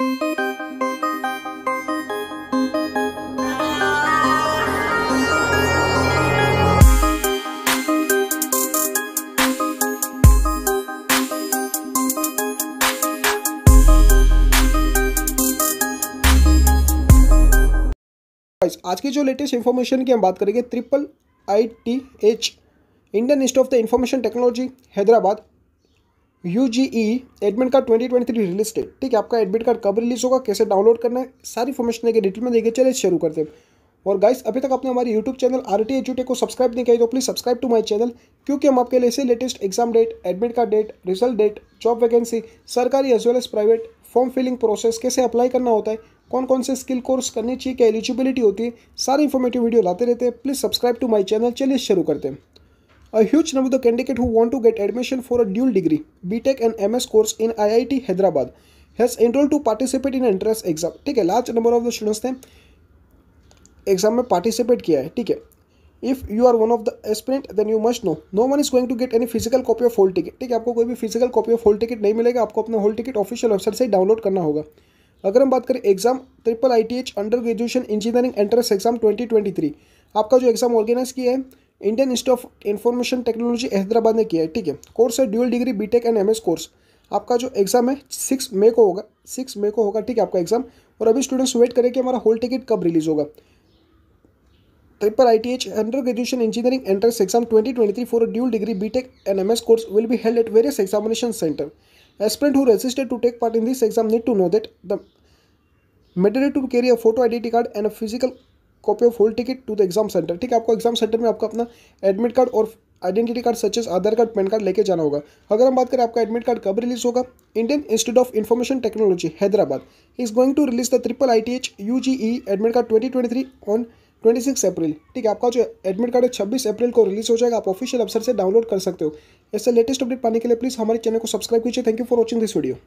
आज की जो लेटेस्ट इन्फॉर्मेशन की हम बात करेंगे triple I T H Indian institute of the information technology Hyderabad U G E admit card twenty twenty three release date ठीक है आपका एडमिट कार्ड कब रिलीज होगा कैसे डाउनलोड करना है सारी इन्फॉर्मेशन देखिए डिटेल में देखिए चलिए शुरू करते हैं और गाइस अभी तक आपने हमारे YouTube channel R T H को सब्सक्राइब नहीं किया तो please subscribe to my channel क्योंकि हम आपके लिए ऐसे latest exam date admit card date result date job vacancy सरकारी as well as private form filling process कैसे अप्लाई करना होता है कौन कौन से स्किल कोर्स करने चाहिए क्या एलिजिबिलिटी होती है सारी इन्फॉर्मेटिव वीडियो लाते रहते हैं please subscribe to my channel चलिए शुरू करते हैं A huge number of candidates who want to get admission for a dual degree, BTEC and MS course in IIT Hyderabad has enrolled to participate in entrance exam. ठीक है large number of the students ने exam में participate किया है ठीक है if you are one of the aspirant then you must know no one is going to get any physical copy of hall ticket ठीक है आपको कोई भी physical copy of hall ticket नहीं मिलेगा आपको अपना होल टिकट ऑफिशियल वेबसाइट से डाउनलोड करना होगा अगर हम बात करें exam triple I T H under graduation engineering entrance exam twenty twenty three आपका जो एग्जाम ऑर्गेनाइज किया है Indian institute of information technology Hyderabad ने किया है ठीक है कोर्स है dual degree BTech and MS course आपका जो एग्जाम है सिक्स मे को होगा सिक्स मे को होगा ठीक है आपका एग्जाम और अभी स्टूडेंट्स वेट करें कि हमारा होल टिकट कब रिलीज होगा triple I T H under graduation engineering entrance exam twenty twenty three for dual degree B tech and M S course will be held at various examination centre aspirant who registered to take part in this exam need to know that the mandatory to carry a photo identity card and a physical copy of hall ticket to the exam centre ठीक है आपको exam centre में आपका अपना admit card और identity card such as Aadhaar card PAN card लेके जाना होगा अगर हम बात करें आपका एडमिट कार्ड कब रिलीज होगा Indian institute of information technology Hyderabad is going to release the triple I T H U G E admit card twenty twenty three on twenty six April ठीक है आपका जो एडमिट कार्ड है छब्बीस अप्रैल को release हो जाएगा आप ऑफिशियल अफसर से डाउनलोड कर सकते हो ऐसे लेटेस्ट अपडेट पाने के लिए प्लीज़ हमारे चैनल को सब्सक्राइब कीजिए thank you for watching this video